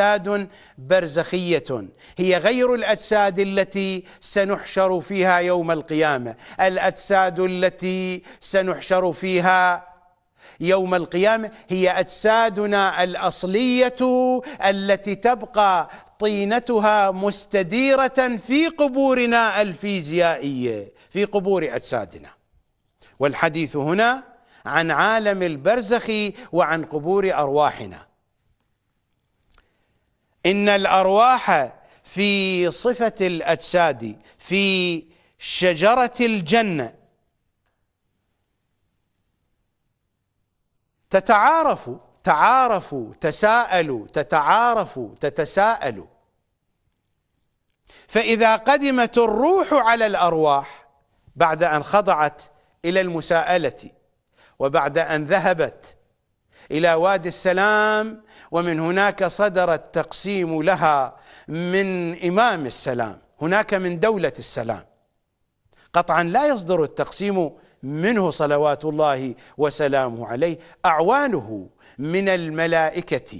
أجساد برزخية هي غير الأجساد التي سنحشر فيها يوم القيامة الأجساد التي سنحشر فيها يوم القيامة هي أجسادنا الأصلية التي تبقى طينتها مستديرة في قبورنا الفيزيائية في قبور أجسادنا والحديث هنا عن عالم البرزخ وعن قبور أرواحنا إن الأرواح في صفة الأجساد في شجرة الجنة تتعارف تعارف تساءل تتعارف تتساءل فإذا قدمت الروح على الأرواح بعد أن خضعت إلى المساءلة وبعد أن ذهبت الى وادي السلام ومن هناك صدر التقسيم لها من امام السلام هناك من دوله السلام قطعا لا يصدر التقسيم منه صلوات الله وسلامه عليه اعوانه من الملائكه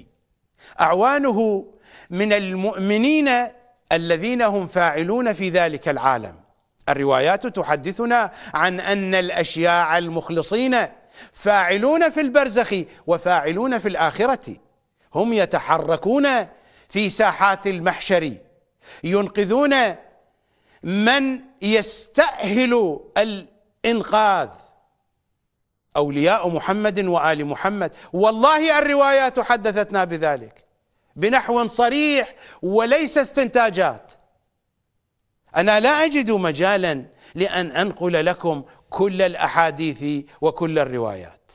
اعوانه من المؤمنين الذين هم فاعلون في ذلك العالم الروايات تحدثنا عن ان الاشياع المخلصين فاعلون في البرزخ وفاعلون في الآخرة هم يتحركون في ساحات المحشر ينقذون من يستأهل الإنقاذ أولياء محمد وآل محمد والله الروايات حدثتنا بذلك بنحو صريح وليس استنتاجات أنا لا أجد مجالا لأن أنقل لكم كل الأحاديث وكل الروايات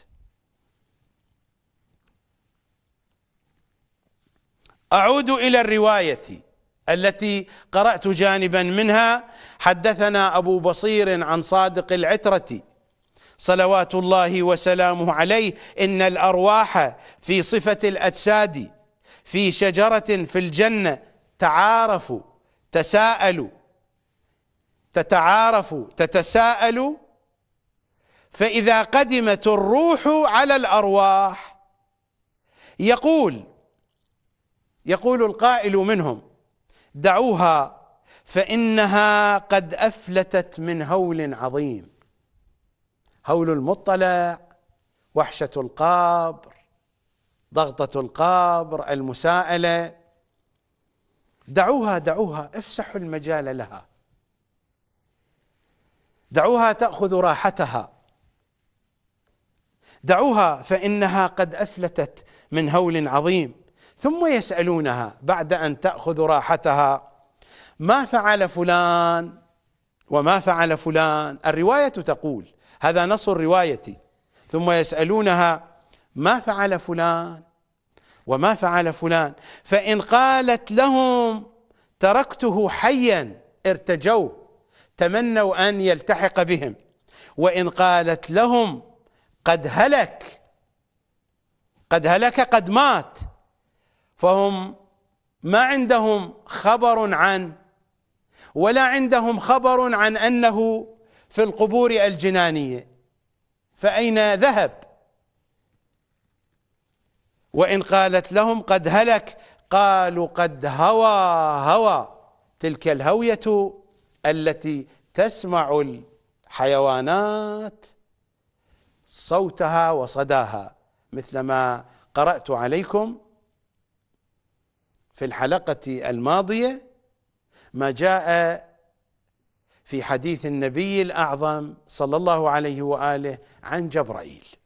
أعود إلى الرواية التي قرأت جانبا منها حدثنا أبو بصير عن صادق العترة صلوات الله وسلامه عليه إن الأرواح في صفة الأجساد في شجرة في الجنة تعارفوا تساءلوا تتعارف تتساءل فإذا قدمت الروح على الأرواح يقول يقول القائل منهم دعوها فإنها قد أفلتت من هول عظيم هول المطلع وحشة القبر ضغطة القبر المساءلة دعوها دعوها افسحوا المجال لها دعوها تأخذ راحتها دعوها فانها قد افلتت من هول عظيم ثم يسالونها بعد ان تاخذ راحتها ما فعل فلان وما فعل فلان الروايه تقول هذا نص الروايه ثم يسالونها ما فعل فلان وما فعل فلان فان قالت لهم تركته حيا ارتجوه تمنوا ان يلتحق بهم وان قالت لهم قد هلك قد هلك قد مات فهم ما عندهم خبر عن ولا عندهم خبر عن انه في القبور الجنانيه فاين ذهب وان قالت لهم قد هلك قالوا قد هوى هوى تلك الهويه التي تسمع الحيوانات صوتها وصداها مثلما قرأت عليكم في الحلقة الماضية ما جاء في حديث النبي الأعظم صلى الله عليه وآله عن جبرائيل